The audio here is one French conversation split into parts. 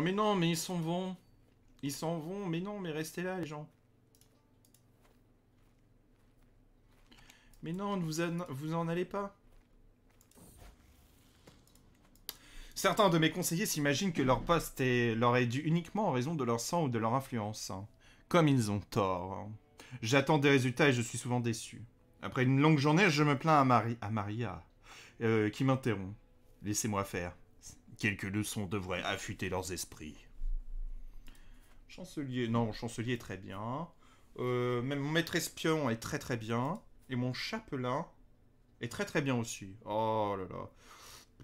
mais non, mais ils s'en vont. Ils s'en vont, mais non, mais restez là les gens. Mais non, vous, vous en allez pas. Certains de mes conseillers s'imaginent que leur poste leur est dû uniquement en raison de leur sang ou de leur influence. Hein. Comme ils ont tort. Hein. J'attends des résultats et je suis souvent déçu. Après une longue journée, je me plains à, Marie, à Maria, euh, qui m'interrompt. Laissez-moi faire. Quelques leçons devraient affûter leurs esprits. Chancelier, non, chancelier très bien. Euh, même mon maître espion est très très bien. Et mon chapelain est très très bien aussi. Oh là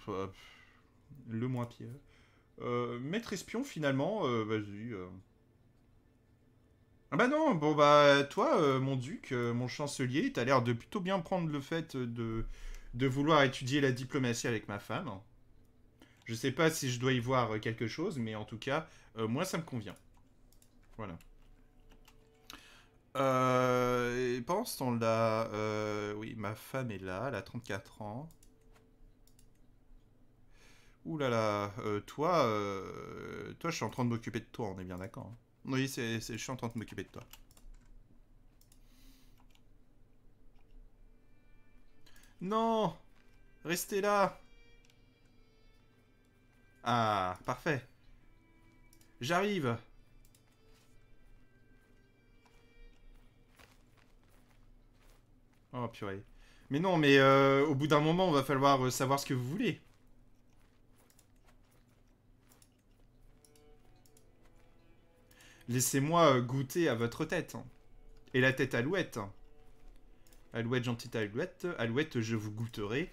là. Le moins pire. Euh, maître espion, finalement, euh, vas-y. Ah bah non, bon bah toi, mon duc, mon chancelier, t'as l'air de plutôt bien prendre le fait de, de vouloir étudier la diplomatie avec ma femme. Je sais pas si je dois y voir euh, quelque chose, mais en tout cas, euh, moi, ça me convient. Voilà. Euh, Pense, on l'a. oui, ma femme est là, elle a 34 ans. Ouh là là, euh, toi, toi, je suis en train de m'occuper de toi, on est bien d'accord. Hein. Oui, c'est, je suis en train de m'occuper de toi. Non Restez là ah, parfait. J'arrive. Oh purée. Mais non, mais euh, au bout d'un moment, on va falloir euh, savoir ce que vous voulez. Laissez-moi euh, goûter à votre tête. Et la tête alouette. Alouette, gentille alouette. Alouette, je vous goûterai.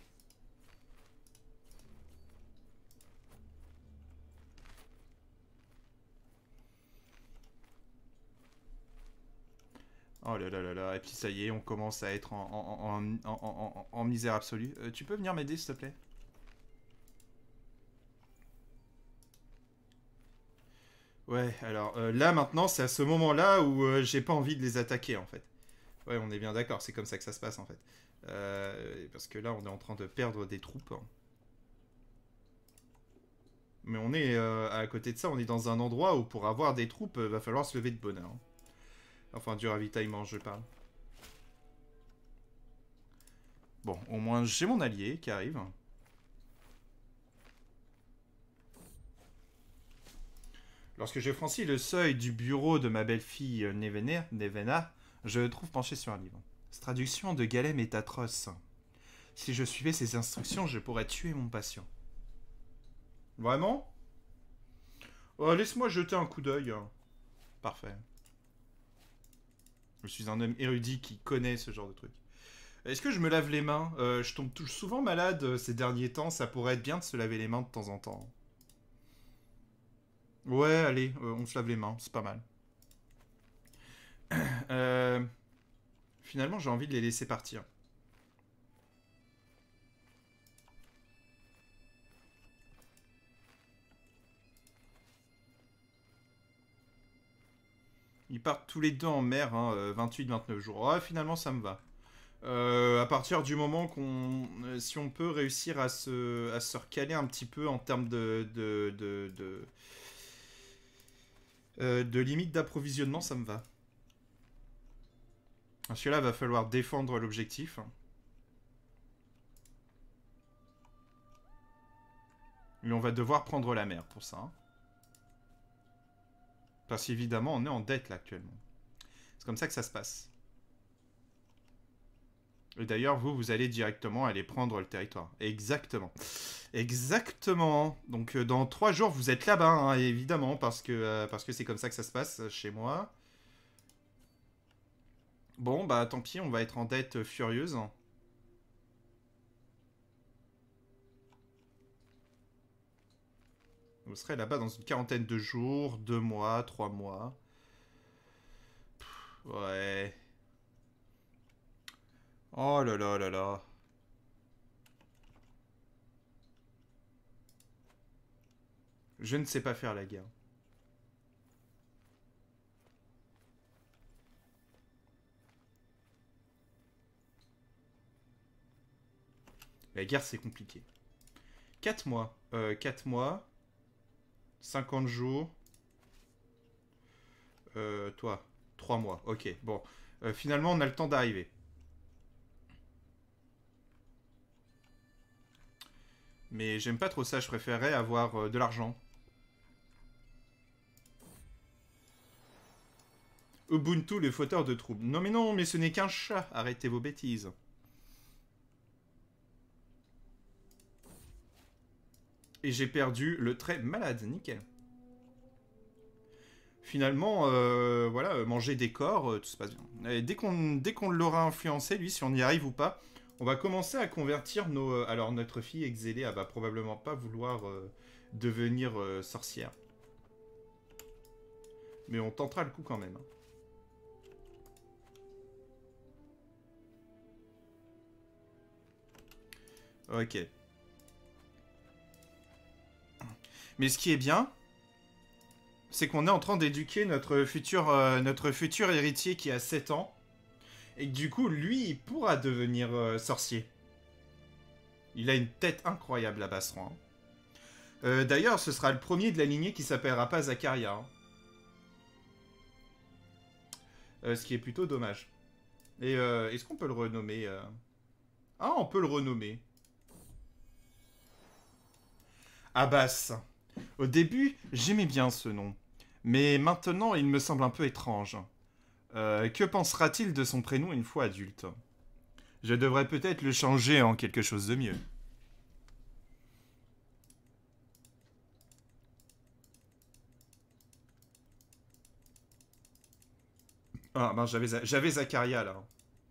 Oh là là là là, et puis ça y est, on commence à être en, misère absolue. Euh, tu peux venir m'aider, s'il te plaît Ouais, alors euh, là maintenant, c'est à ce moment-là où euh, j'ai pas envie de les attaquer en fait. Ouais, on est bien d'accord, c'est comme ça que ça se passe en fait. parce que là, on est en train de perdre des troupes. Hein. Mais on est à côté de ça, on est dans un endroit où pour avoir des troupes, il va falloir se lever de bonheur. Hein. Enfin, du ravitaillement, je parle. Bon, au moins j'ai mon allié qui arrive. Lorsque j'ai franchi le seuil du bureau de ma belle-fille euh, Nevena, je le trouve penché sur un livre. Cette traduction de Galem est atroce. Si je suivais ses instructions, je pourrais tuer mon patient. Vraiment oh, Laisse-moi jeter un coup d'œil. Hein. Parfait. Je suis un homme érudit qui connaît ce genre de truc. Est-ce que je me lave les mains euh, Je tombe souvent malade euh, ces derniers temps. Ça pourrait être bien de se laver les mains de temps en temps. Ouais, allez, euh, on se lave les mains. C'est pas mal. finalement, j'ai envie de les laisser partir. Ils partent tous les deux en mer, hein, 28-29 euh, jours. Ouais, ah, finalement, ça me va. Euh, à partir du moment qu'on, euh, si on peut réussir à se, à se recaler un petit peu en termes de, de, de, de, limite d'approvisionnement, ça me va. celui là, va falloir défendre l'objectif. Mais on va devoir prendre la mer pour ça. Hein. Parce qu'évidemment, on est en dette là actuellement. C'est comme ça que ça se passe. Et d'ailleurs, vous, vous allez directement aller prendre le territoire. Exactement. Exactement. Donc, euh, dans trois jours, vous êtes là-bas, hein, évidemment, parce que euh, parce que c'est comme ça que ça se passe euh, chez moi. Bon, bah tant pis, on va être en dette furieuse. je serait là-bas dans une quarantaine de jours, deux mois, trois mois. ouais. Oh là là là là. Je ne sais pas faire la guerre. La guerre, c'est compliqué. Quatre mois. Euh, quatre mois. 50 jours. Euh, toi, 3 mois. Ok, bon. Euh, finalement, on a le temps d'arriver. Mais j'aime pas trop ça, je préférerais avoir euh, de l'argent. Ubuntu, le fauteur de troubles. Non mais non, mais ce n'est qu'un chat, arrêtez vos bêtises. Et j'ai perdu le trait malade, nickel. Finalement, euh, voilà, euh, manger des corps, euh, tout se passe bien. dès qu'on l'aura influencé, lui, si on y arrive ou pas, on va commencer à convertir nos... alors, notre fille exilée, elle va probablement pas vouloir devenir sorcière. Mais on tentera le coup quand même. Hein. Ok. Mais ce qui est bien, c'est qu'on est en train d'éduquer notre futur, euh, notre futur héritier qui a 7 ans. Et du coup, lui, il pourra devenir euh, sorcier. Il a une tête incroyable à hein. euh, D'ailleurs, ce sera le premier de la lignée qui s'appellera pas Zakaria. Hein. ce qui est plutôt dommage. Et est-ce qu'on peut le renommer Ah, on peut le renommer. Abbas. Au début, j'aimais bien ce nom, mais maintenant il me semble un peu étrange. Euh, que pensera-t-il de son prénom une fois adulte Je devrais peut-être le changer en quelque chose de mieux. Ah ben j'avais Zacharia là.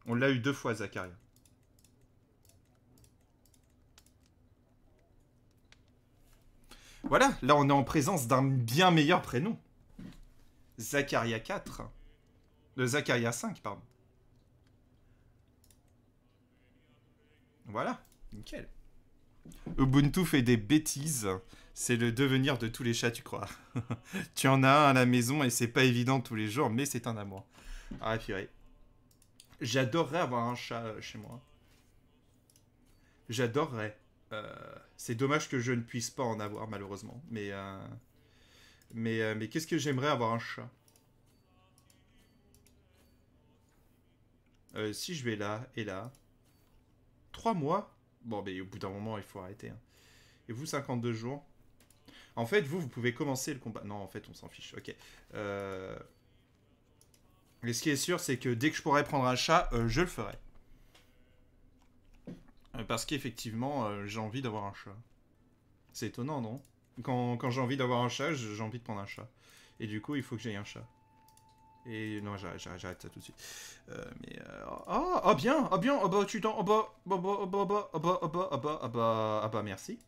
On l'a eu deux fois Zacharia. Voilà, là on est en présence d'un bien meilleur prénom. Zacharia 4. le euh, Zacharia 5, pardon. Voilà, nickel. Ubuntu fait des bêtises. C'est le devenir de tous les chats, tu crois. tu en as un à la maison et c'est pas évident tous les jours, mais c'est un amour. Ah, purée. J'adorerais avoir un chat euh, chez moi. J'adorerais. Euh, c'est dommage que je ne puisse pas en avoir, malheureusement. Mais, euh, mais, euh, mais qu'est-ce que j'aimerais avoir un chat Si je vais là et là. Trois mois Bon, mais au bout d'un moment, il faut arrêter. Hein. Et vous, 52 jours en fait, vous, vous pouvez commencer le combat. Non, en fait, on s'en fiche. Ok. Mais ce qui est sûr, c'est que dès que je pourrai prendre un chat, je le ferai. Euh, parce qu'effectivement, euh, j'ai envie d'avoir un chat. C'est étonnant, non Quand, j'ai envie d'avoir un chat, j'ai envie de prendre un chat. Et du coup, il faut que j'aille un chat. Et non, j'arrête ça tout de suite. Euh, mais Ah, bien, ah bien, ah bah tu t'en... Ah bah, bah, bah, bah, ah bah, ah bah, ah bah, ah bah, bah, merci.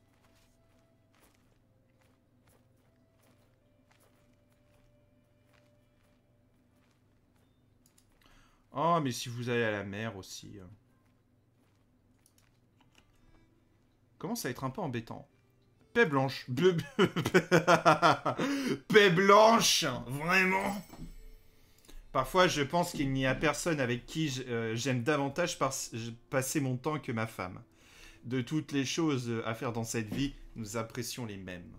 Ah, oh, mais si vous allez à la mer aussi... Hein. commence à être un peu embêtant. Paix blanche. Paix blanche Vraiment Parfois, je pense qu'il n'y a personne avec qui euh, j'aime davantage passer mon temps que ma femme. De toutes les choses à faire dans cette vie, nous apprécions les mêmes.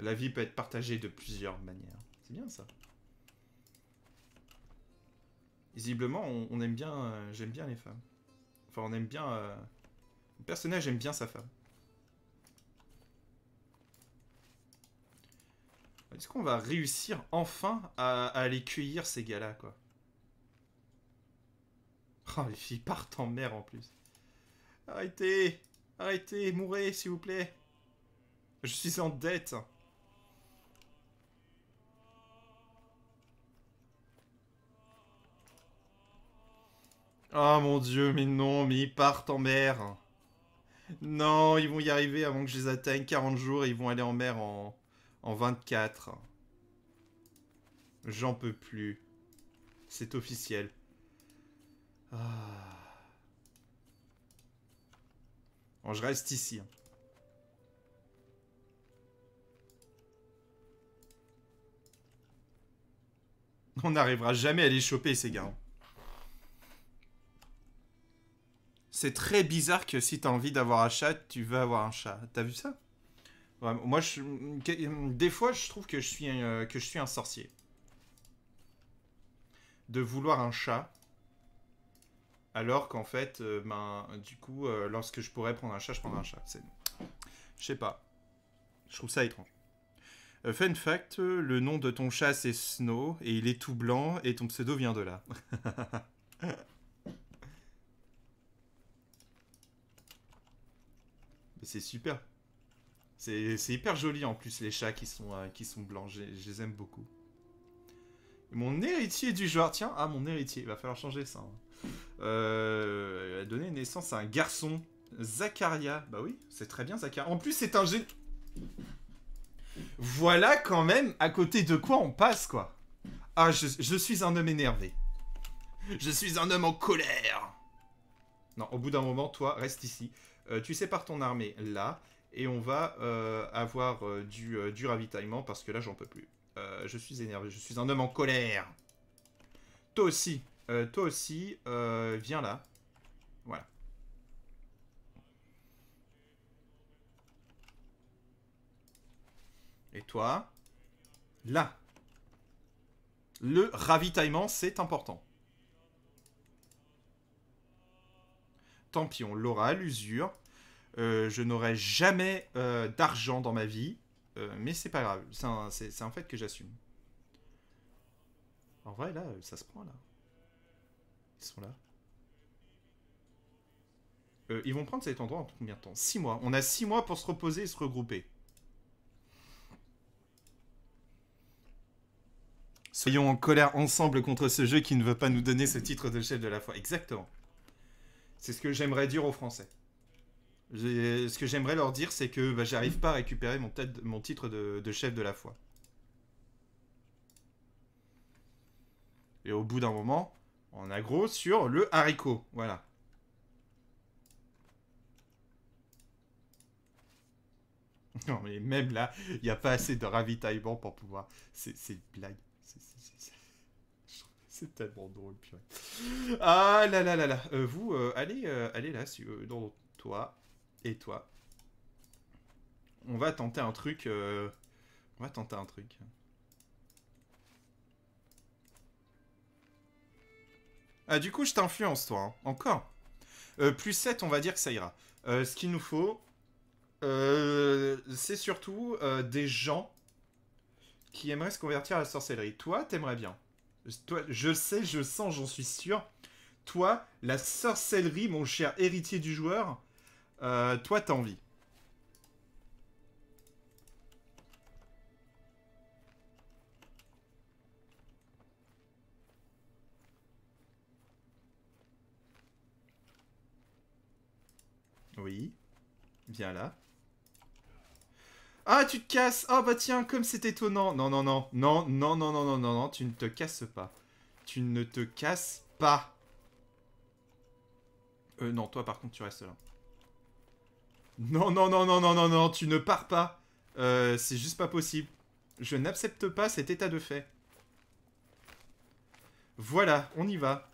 La vie peut être partagée de plusieurs manières. C'est bien ça. Visiblement, on, aime bien, euh, j'aime bien les femmes. Enfin, on aime bien euh, le personnage aime bien sa femme. Est-ce qu'on va réussir enfin à, les aller cueillir ces gars-là, quoi Oh, les filles partent en mer en plus. Arrêtez Arrêtez Mourez, s'il vous plaît Je suis en dette Oh mon dieu, mais non, mais ils partent en mer non, ils vont y arriver avant que je les atteigne. 40 jours et ils vont aller en mer en, 24. J'en peux plus. C'est officiel. Ah. je reste ici. Hein. On n'arrivera jamais à les choper, ces gars. Hein. c'est très bizarre que si tu as envie d'avoir un chat, tu veux avoir un chat. T'as vu ça Moi, je, des fois, je trouve que je, suis un, euh, que je suis un sorcier. De vouloir un chat. Alors qu'en fait, euh, ben, du coup, euh, lorsque je pourrais prendre un chat, je prendrais un chat. C'est... Je sais pas. Je trouve ça étrange. fun fact, le nom de ton chat c'est Snow et il est tout blanc et ton pseudo vient de là. c'est super. C'est hyper joli en plus, les chats qui sont, euh, qui sont blancs. Je, les aime beaucoup. mon héritier du joueur. Tiens, ah, mon héritier. Il va falloir changer ça. Hein. Euh, a donné naissance à un garçon. Zacharia. Bah oui, c'est très bien, Zacharia. En plus, c'est un jeu Voilà quand même à côté de quoi on passe, quoi. Ah, je, je suis un homme énervé. Je suis un homme en colère. Non, au bout d'un moment, toi, reste ici. Euh, tu sépares ton armée là, et on va euh, avoir euh, du, du, ravitaillement, parce que là, j'en peux plus. je suis énervé, je suis un homme en colère. Toi aussi, toi aussi, viens là. Voilà. Et toi Là. Le ravitaillement, c'est important. tant pis, on l'aura à l'usure. Euh, je n'aurai jamais euh, d'argent dans ma vie, euh, mais c'est pas grave, c'est un, fait que j'assume. En vrai, là, ça se prend, là. Ils sont là. ils vont prendre cet endroit en combien de temps 6 mois. On a 6 mois pour se reposer et se regrouper. Soyons en colère ensemble contre ce jeu qui ne veut pas nous donner ce titre de chef de la foi. Exactement. C'est ce que j'aimerais dire aux Français. Ce que j'aimerais leur dire, c'est que bah, j'arrive pas à récupérer mon, titre de, chef de la foi. Et au bout d'un moment, on aggro sur le haricot. Voilà. Non mais même là, il n'y a pas assez de ravitaillement pour pouvoir... C'est une blague. C'est c'est tellement drôle, purée. Ah là là là là. Euh, vous, euh, allez, euh, allez là, si, voulez. toi et toi. On va tenter un truc. On va tenter un truc. Ah, du coup, je t'influence, toi. Hein, encore. plus 7, on va dire que ça ira. ce qu'il nous faut, c'est surtout des gens qui aimeraient se convertir à la sorcellerie. Toi, t'aimerais bien. Toi, je sais, je sens, j'en suis sûr. Toi, la sorcellerie, mon cher héritier du joueur, euh, toi, t'as envie. Oui. Viens là. Ah, tu te casses oh, bah tiens, comme c'est étonnant Non, non, non, non, non, non, non, non, non, non, tu ne te casses pas. Tu ne te casses pas. Euh, non, toi, par contre, tu restes là. Non, non, non, non, non, non, non, tu ne pars pas. Euh, c'est juste pas possible. Je n'accepte pas cet état de fait. Voilà, on y va.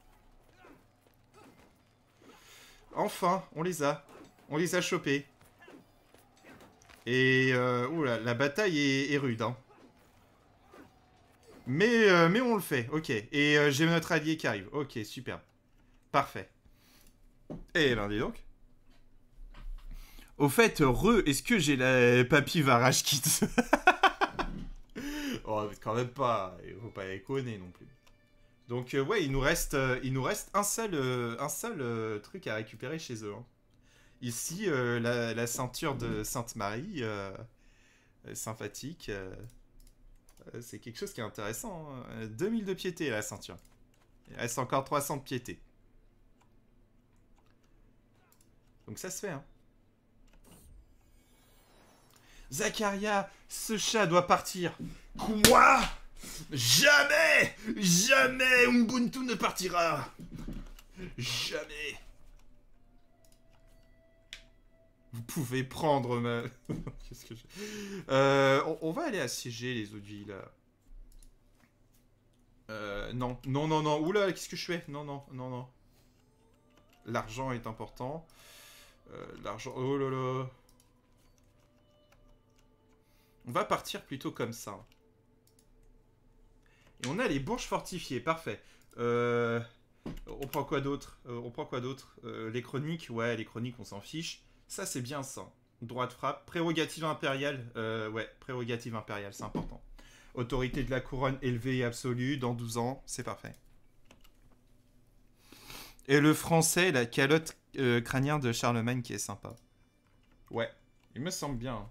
Enfin, on les a. On les a chopés. Et euh, la bataille est, rude. Hein. Mais, euh, mais on le fait, ok. Et euh, j'ai notre allié qui arrive. Ok, super. Parfait. Et lundi donc. Au fait, re, est-ce que j'ai la papy varage kit Oh, quand même pas. Il faut pas éconner non plus. Donc euh, ouais, il nous reste, il nous reste un seul, un seul truc à récupérer chez eux. Hein. Ici, euh, la, ceinture de Sainte-Marie, euh, euh, sympathique, c'est quelque chose qui est intéressant. 2000 hein. de piété, la ceinture. Il reste encore 300 de piété. Donc ça se fait, hein. Zacharia, ce chat doit partir. Quoi Jamais Jamais Ubuntu ne partira Jamais vous pouvez prendre ma... Qu'est-ce que je... Euh, on, va aller assiéger les autres villes. Euh, non, non, non, non. Oula, qu'est-ce que je fais Non, non, non, non. L'argent est important. Euh, l'argent... Oh là là. On va partir plutôt comme ça. Et on a les bourges fortifiées, parfait. Euh, on prend quoi d'autre On prend quoi d'autre Les chroniques, ouais, les chroniques, on s'en fiche. Ça, c'est bien ça. Droit de frappe, prérogative impériale. Euh, ouais, prérogative impériale, c'est important. Autorité de la couronne élevée et absolue, dans 12 ans, c'est parfait. Et le français, la calotte euh, crânienne de Charlemagne qui est sympa. Ouais, il me semble bien.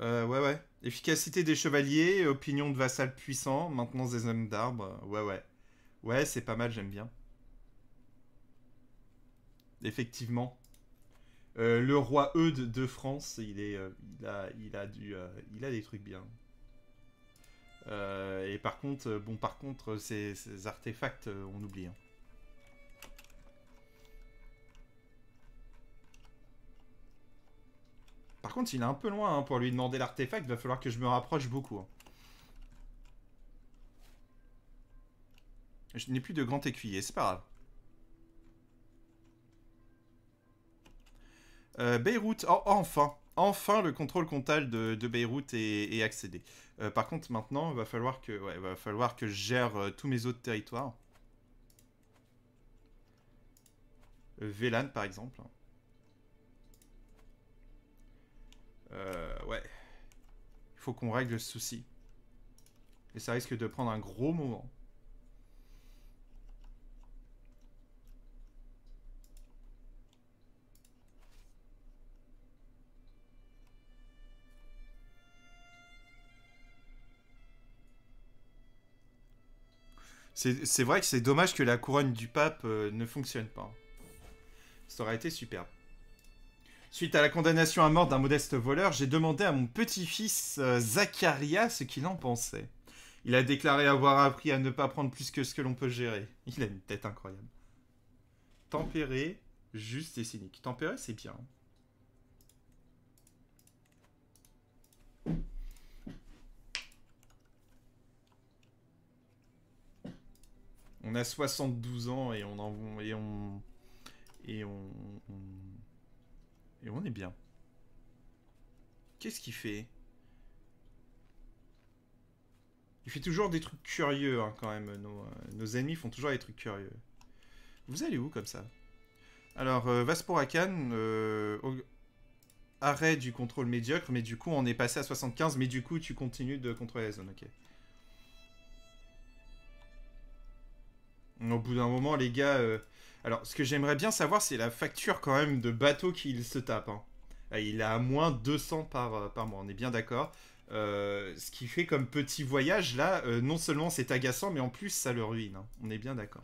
Euh, ouais, ouais. Efficacité des chevaliers, opinion de vassal puissant, maintenance des hommes d'arbre. Ouais, ouais. Ouais, c'est pas mal, j'aime bien. Effectivement. Euh, le roi Eudes de France, il, est, euh, il, a, il, euh, il a des trucs bien. et par contre, bon, par contre, ces, artefacts, on oublie. Hein. Par contre, il est un peu loin hein, pour lui demander l'artefact. Il va falloir que je me rapproche beaucoup. Hein. Je n'ai plus de grand écuyer, c'est pas grave. Euh, Beyrouth, oh, enfin Enfin, le contrôle comptable de, Beyrouth est, accédé. Euh, par contre, maintenant, il va falloir que, il va falloir que je gère euh, tous mes autres territoires. Vélan, par exemple. ouais. Il faut qu'on règle ce souci. Et ça risque de prendre un gros moment. C'est vrai que c'est dommage que la couronne du pape euh, ne fonctionne pas. Ça aurait été superbe. Suite à la condamnation à mort d'un modeste voleur, j'ai demandé à mon petit-fils euh, Zacharia ce qu'il en pensait. Il a déclaré avoir appris à ne pas prendre plus que ce que l'on peut gérer. Il a une tête incroyable. Tempéré, juste et cynique. Tempéré, c'est bien. on a 72 ans et on en, et on et on, et on est bien. Qu'est-ce qu'il fait Il fait toujours des trucs curieux hein, quand même. Nos, ennemis euh, font toujours des trucs curieux. Vous allez où comme ça Alors euh, Vasporakan, euh, arrêt du contrôle médiocre, mais du coup on est passé à 75, mais du coup tu continues de contrôler la zone. Ok. Au bout d'un moment, les gars. Euh, alors, ce que j'aimerais bien savoir, c'est la facture quand même de bateau qu'il se tape. Hein. Euh, il a à moins 200 par, euh, par mois, on est bien d'accord. ce qui fait comme petit voyage, là, non seulement c'est agaçant, mais en plus ça le ruine. Hein. On est bien d'accord.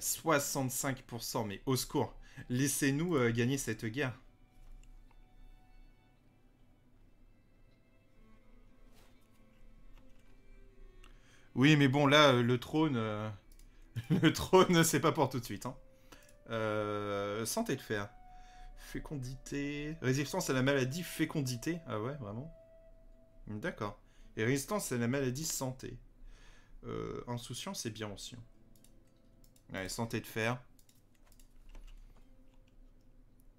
65%, mais au secours, laissez-nous gagner cette guerre. Oui, mais bon, là, euh, le trône, euh, le trône, c'est pas pour tout de suite. Hein. Euh, santé de fer. Fécondité. Résistance à la maladie fécondité. Ah ouais, vraiment hmm, D'accord. Et résistance à la maladie santé. insouciance c'est bien aussi. Allez, santé de fer.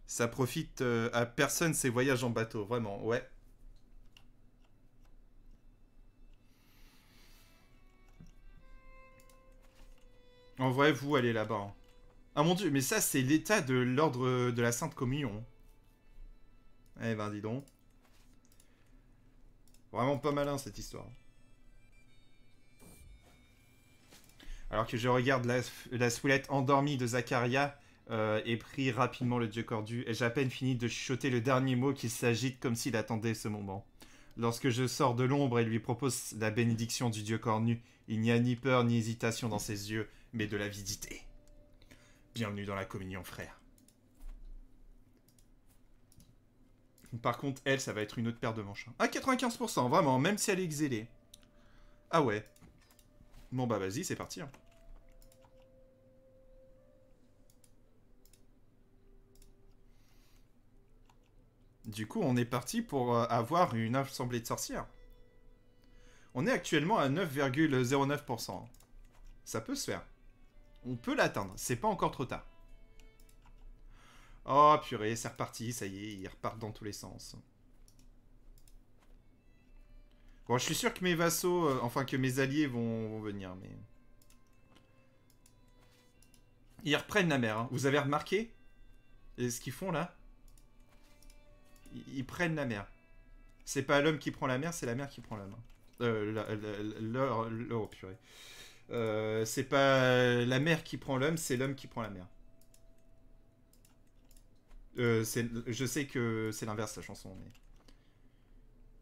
Ça profite à personne ces voyages en bateau, vraiment, ouais. En vrai, vous allez là-bas. Hein. Ah mon dieu, mais ça, c'est l'état de l'ordre de la Sainte Communion. Hein. Eh ben, dis donc. Vraiment pas malin, cette histoire. Hein. Alors que je regarde la, la soulette endormie de Zacharia euh, et prie rapidement le dieu cordu, et j'ai à peine fini de chuchoter le dernier mot qu'il s'agite comme s'il attendait ce moment. Lorsque je sors de l'ombre et lui propose la bénédiction du dieu cornu, il n'y a ni peur ni hésitation dans ses yeux, mais de l'avidité. Bienvenue dans la communion, frère. Par contre, elle, ça va être une autre paire de manches. À hein. ah, 95%, vraiment, même si elle est exilée. Ah ouais. Bon bah vas-y, c'est parti. Hein. Du coup, on est parti pour euh, avoir une assemblée de sorcières. On est actuellement à 9,09%. Hein. Ça peut se faire. On peut l'atteindre, c'est pas encore trop tard. Oh purée, c'est reparti, ça y est, ils repartent dans tous les sens. Bon, je suis sûr que mes vassaux, euh, enfin que mes alliés vont, venir, mais... Ils reprennent la mer, hein. vous avez remarqué ce qu'ils font là ils, prennent la mer. C'est pas l'homme qui prend la mer, c'est la mer qui prend l'homme. Euh, la, main oh purée. Euh, c'est pas la mer qui prend l'homme, c'est l'homme qui prend la mer. Euh, je sais que c'est l'inverse la chanson, mais.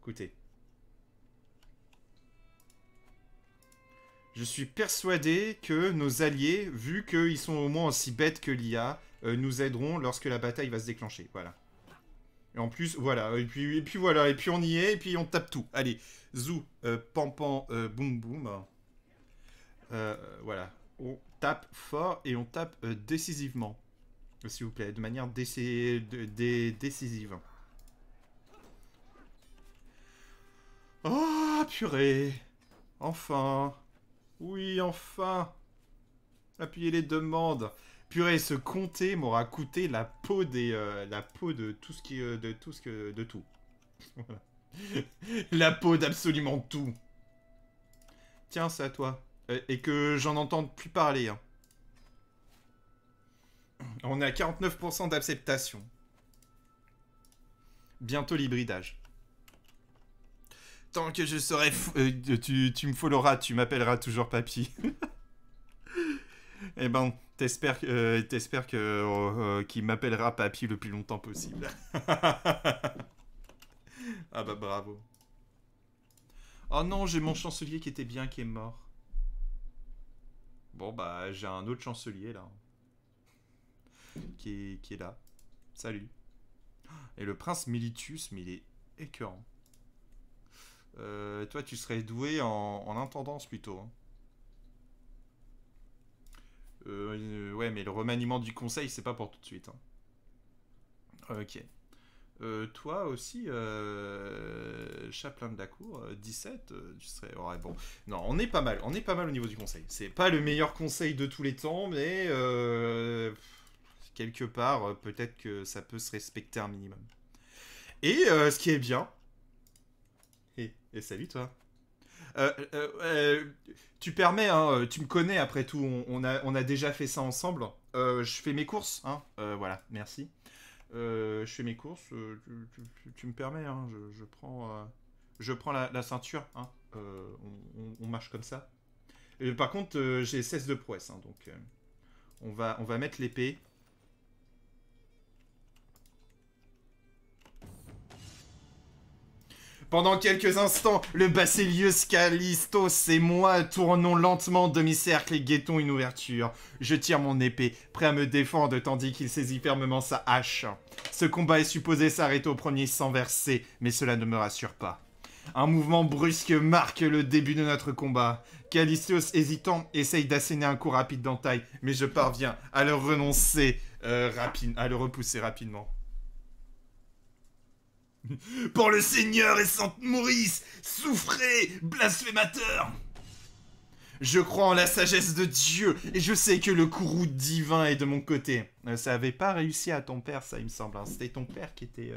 Écoutez. Je suis persuadé que nos alliés, vu qu'ils sont au moins aussi bêtes que l'IA, euh, nous aideront lorsque la bataille va se déclencher. Voilà. Et en plus, voilà. Et puis, puis voilà. Et puis on y est, et puis on tape tout. Allez, zou, pam pampan, boum boum. Euh, voilà. On tape fort et on tape euh, décisivement. Euh, s'il vous plaît, de manière décisive. Oh, purée Enfin Oui, enfin Appuyez les demandes Purée, ce compter m'aura coûté la peau des... la peau de tout ce qui... de tout ce que... de tout. la peau d'absolument tout Tiens, ça à toi. Euh, et que j'en entende plus parler. Hein. On est à 49% d'acceptation. Bientôt l'hybridage. Tant que je serai euh, tu, me followeras, tu m'appelleras toujours papy. eh ben, t'espères que euh, qu'il m'appellera papy le plus longtemps possible. ah bah bravo. Oh non, j'ai mon chancelier qui était bien, qui est mort. Bon, bah, j'ai un autre chancelier là. qui, est, là. Salut. Et le prince Militus, mais il est écœurant. Euh, toi, tu serais doué en, intendance plutôt. Hein. Euh, ouais, mais le remaniement du conseil, c'est pas pour tout de suite. Hein. Ok. Euh, toi aussi, Chaplain de la Cour, 17, Je serais. bon. Non, on est pas mal, on est pas mal au niveau du conseil. C'est pas le meilleur conseil de tous les temps, mais euh, quelque part, euh, peut-être que ça peut se respecter un minimum. Et euh, ce qui est bien. Et, salut toi. tu permets, hein, tu me connais après tout, on, a, on a, déjà fait ça ensemble. je fais mes courses, hein, voilà, merci. je fais mes courses, tu, me permets, hein, je, prends, je prends la, ceinture, hein. Euh, on, marche comme ça. Et, par contre, euh, j'ai 16 de prouesse, hein, donc euh, on, va, on va mettre l'épée. Pendant quelques instants, le basilius Callistos et moi tournons lentement demi-cercle et guettons une ouverture. Je tire mon épée, prêt à me défendre tandis qu'il saisit fermement sa hache. Ce combat est supposé s'arrêter au premier sans verser, mais cela ne me rassure pas. Un mouvement brusque marque le début de notre combat. Calistios, hésitant, essaye d'asséner un coup rapide d'entaille, mais je parviens à le renoncer euh, à le repousser rapidement. Pour le Seigneur et Sainte Maurice, souffrez, blasphémateur Je crois en la sagesse de Dieu et je sais que le courroux divin est de mon côté. Euh, ça avait pas réussi à ton père, ça, il me semble. Hein. C'était ton père qui était.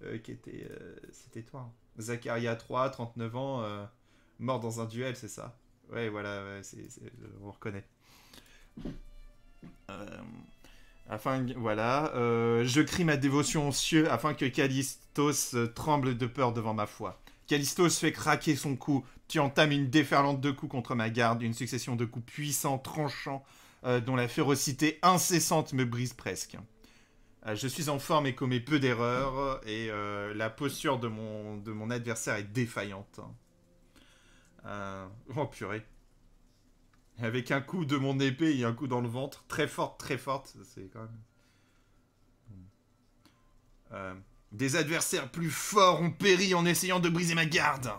Euh, qui était. C'était toi. Hein. Zacharia 3, 39 ans, euh, mort dans un duel, c'est ça. Ouais, voilà, on reconnaît. Euh, afin, voilà, euh, je crie ma dévotion aux cieux afin que Callistos tremble de peur devant ma foi. Callistos fait craquer son cou. Tu entames une déferlante de coups contre ma garde, une succession de coups puissants, tranchants, dont la férocité incessante me brise presque. Euh, je suis en forme et commets peu d'erreurs, et euh, la posture de mon, adversaire est défaillante. Euh, oh purée. Avec un coup de mon épée et un coup dans le ventre, très forte, très forte, c'est quand même... des adversaires plus forts ont péri en essayant de briser ma garde.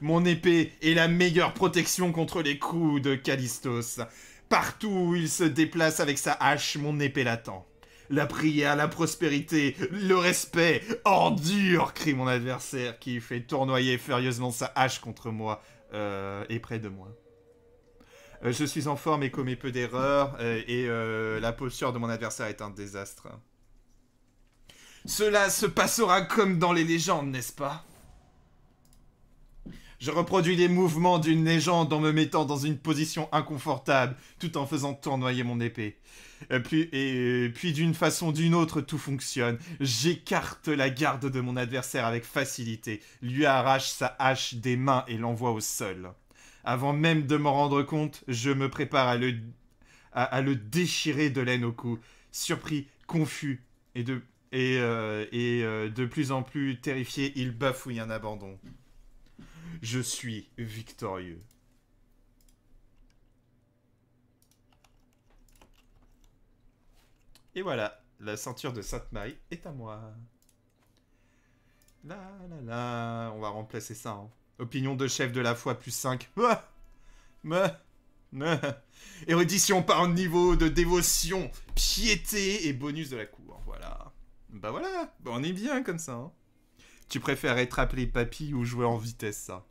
Mon épée est la meilleure protection contre les coups de Callistos. Partout où il se déplace avec sa hache, mon épée l'attend. La prière, la prospérité, le respect, dur, crie mon adversaire qui fait tournoyer furieusement sa hache contre moi euh, et près de moi. Euh, je suis en forme et commets peu d'erreurs, euh, et la posture de mon adversaire est un désastre. Cela se passera comme dans les légendes, n'est-ce pas je reproduis les mouvements d'une légende en me mettant dans une position inconfortable, tout en faisant tournoyer mon épée. Euh, puis, et, euh, puis d'une façon ou d'une autre, tout fonctionne. J'écarte la garde de mon adversaire avec facilité, lui arrache sa hache des mains et l'envoie au sol. Avant même de m'en rendre compte, je me prépare à le, à, le déchirer de laine au cou, surpris, confus et de, et euh, de plus en plus terrifié, il bafouille un abandon. Je suis victorieux. Et voilà, la ceinture de Sainte-Marie est à moi. Là, la la, on va remplacer ça. Hein. Opinion de chef de la foi plus 5. Érudition par niveau de dévotion, piété et bonus de la cour. Voilà. Bah voilà, on est bien comme ça. Hein. Tu préfères être appelé papy ou jouer en vitesse ça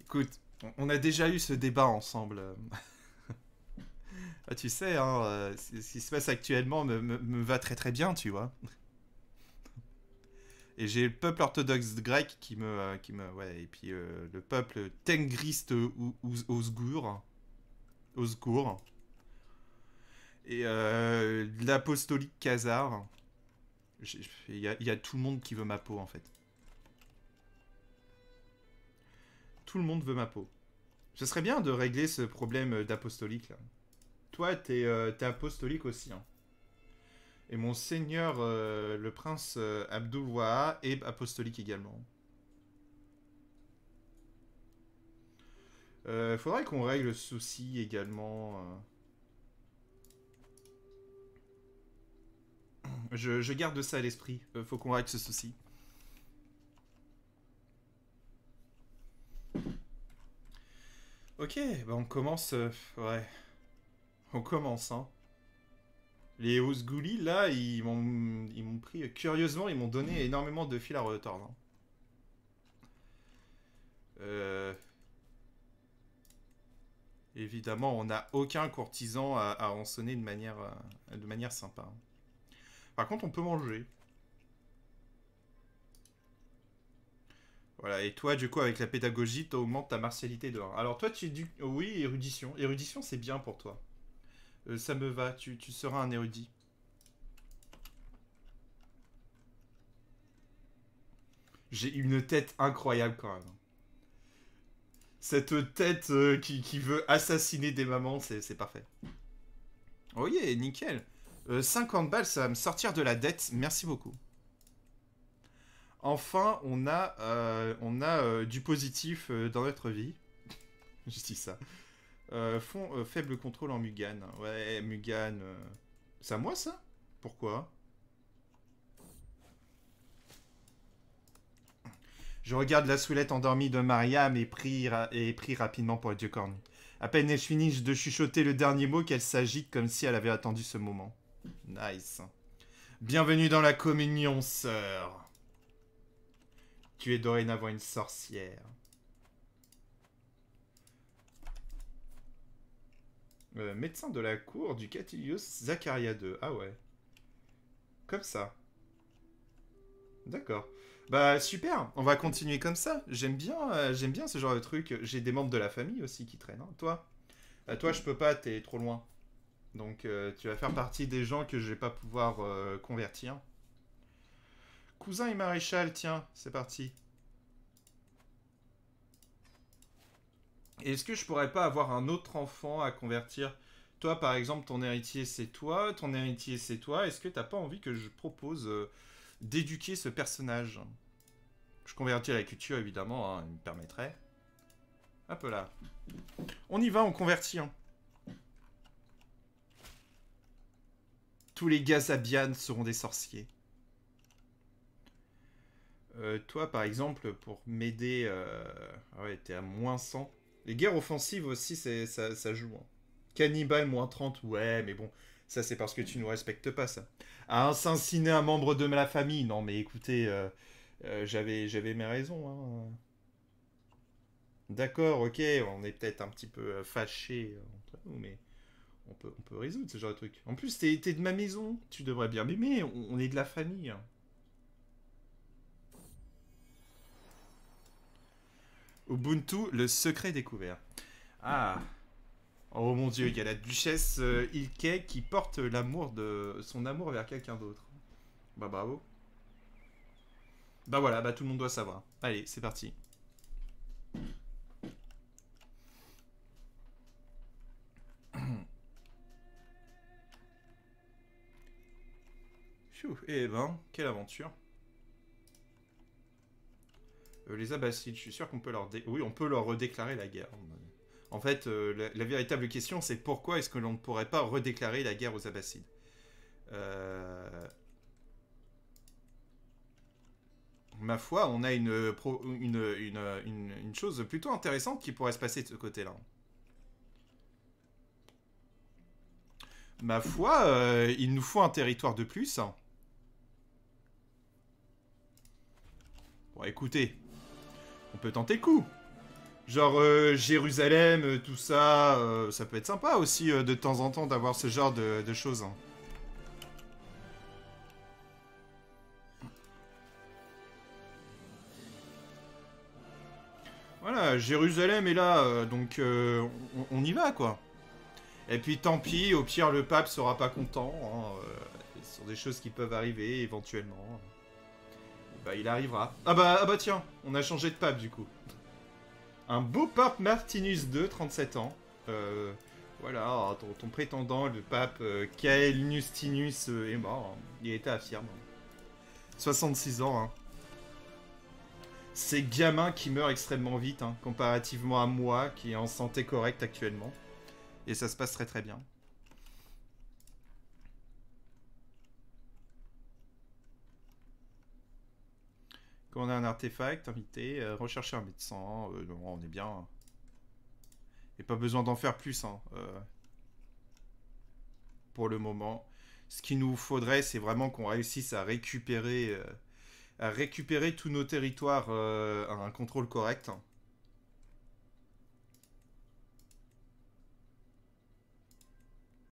Écoute, on a déjà eu ce débat ensemble. Ah, tu sais, hein, euh, ce qui se passe actuellement me, va très très bien, tu vois. Et j'ai le peuple orthodoxe grec qui me. Euh, qui me ouais, et puis euh, le peuple tengriste osgour. Osgour. Et l'apostolique khazar. Il y, a tout le monde qui veut ma peau, en fait. Tout le monde veut ma peau. Ce serait bien de régler ce problème d'apostolique, là. Toi, t'es euh, apostolique aussi, hein. Et mon seigneur, euh, le prince euh, est apostolique également. Euh, faudrait qu'on règle ce souci également... Je, garde ça à l'esprit. Euh, faut qu'on règle ce souci. Ok, bah on commence... Euh, ouais. On commence, hein. Les Ousgoulis, là, ils m'ont, pris... Curieusement, ils m'ont donné énormément de fil à retordre. Hein. Euh, évidemment, on n'a aucun courtisan à, rançonner de manière, de manière sympa. Hein. Par contre, on peut manger. Voilà, et toi, du coup, avec la pédagogie, t'augmentes ta martialité dehors. Alors, toi, tu du... Oh oui, érudition. Érudition, c'est bien pour toi. Euh, ça me va, tu, seras un érudit. J'ai une tête incroyable, quand même. Cette tête euh, qui, qui, veut assassiner des mamans, c'est parfait. Oh yeah, nickel 50 euh, balles, ça va me sortir de la dette. Merci beaucoup. Enfin, on a, euh, on a euh, du positif dans notre vie. Je dis ça. font faible contrôle en Mugan. Ouais, Mugan. C'est à moi ça Pourquoi Je regarde la soulette endormie de Mariam et prie, et prie rapidement pour le dieu cornu. À peine ai-je fini de chuchoter le dernier mot qu'elle s'agite comme si elle avait attendu ce moment. Nice. Bienvenue dans la communion, sœur. Tu es dorénavant une sorcière. Euh, médecin de la cour du Catilius Zacharia II. Ah ouais. Comme ça. D'accord. Bah super, on va continuer comme ça. J'aime bien, euh, j'aime bien ce genre de truc. J'ai des membres de la famille aussi qui traînent. Hein. Toi, bah, toi je peux pas, t'es trop loin. Donc euh, tu vas faire partie des gens que je vais pas pouvoir euh, convertir. Cousin et maréchal, tiens, c'est parti. Est-ce que je pourrais pas avoir un autre enfant à convertir Toi, par exemple, ton héritier, c'est toi. Ton héritier, c'est toi. Est-ce que t'as pas envie que je propose euh, d'éduquer ce personnage Je convertirais la culture, évidemment, hein, il me permettrait. Hop là. On y va, on convertit. Hein. Tous les Gazabians seront des sorciers. Euh, toi, par exemple, pour m'aider... Euh, ah ouais, t'es à moins 100. Les guerres offensives aussi, ça, ça joue. Hein. Cannibale, Cannibal, moins 30, ouais, mais bon... Ça, c'est parce que tu ne respectes pas, ça. À assassiner un membre de la famille. Non, mais écoutez, euh, j'avais, j'avais mes raisons. Hein. D'accord, ok, on est peut-être un petit peu fâchés entre nous, mais on peut, résoudre ce genre de truc. En plus, t'es de ma maison, tu devrais bien m'aimer, on, est de la famille. Ubuntu, le secret découvert. Ah Oh mon dieu, il y a la duchesse euh, qui porte l'amour de son amour vers quelqu'un d'autre. Bah bravo. Bah voilà, bah tout le monde doit savoir. Allez, c'est parti. Et eh ben, quelle aventure. Euh, les Abbassides, je suis sûr qu'on peut leur... Oui, on peut leur redéclarer la guerre. En fait, euh, la, véritable question, c'est pourquoi est-ce que l'on ne pourrait pas redéclarer la guerre aux Abbassides euh, Ma foi, on a une, chose plutôt intéressante qui pourrait se passer de ce côté-là. Ma foi, il nous faut un territoire de plus. Bon, écoutez, on peut tenter le coup. Genre euh, Jérusalem, euh, tout ça, euh, ça peut être sympa aussi de temps en temps d'avoir ce genre de, choses. Hein. Voilà, Jérusalem est là, donc on, y va quoi. Et puis tant pis, au pire le pape sera pas content. Hein, sur des choses qui peuvent arriver éventuellement. Bah, il arrivera. Ah bah, ah bah tiens, on a changé de pape, du coup. Un beau pape Martinus II, 37 ans. Euh, voilà, ton, prétendant, le pape euh, Caelinus Tinus euh, est mort. Il était affirme. 66 ans, hein. C'est gamin qui meurt extrêmement vite, hein, comparativement à moi, qui est en santé correcte actuellement. Et ça se passe très très bien. On a un artefact, invité, euh, rechercher un médecin. Euh, on est bien. Et pas besoin d'en faire plus. Hein, euh, pour le moment. Ce qu'il nous faudrait, c'est vraiment qu'on réussisse à récupérer, à récupérer tous nos territoires à un contrôle correct.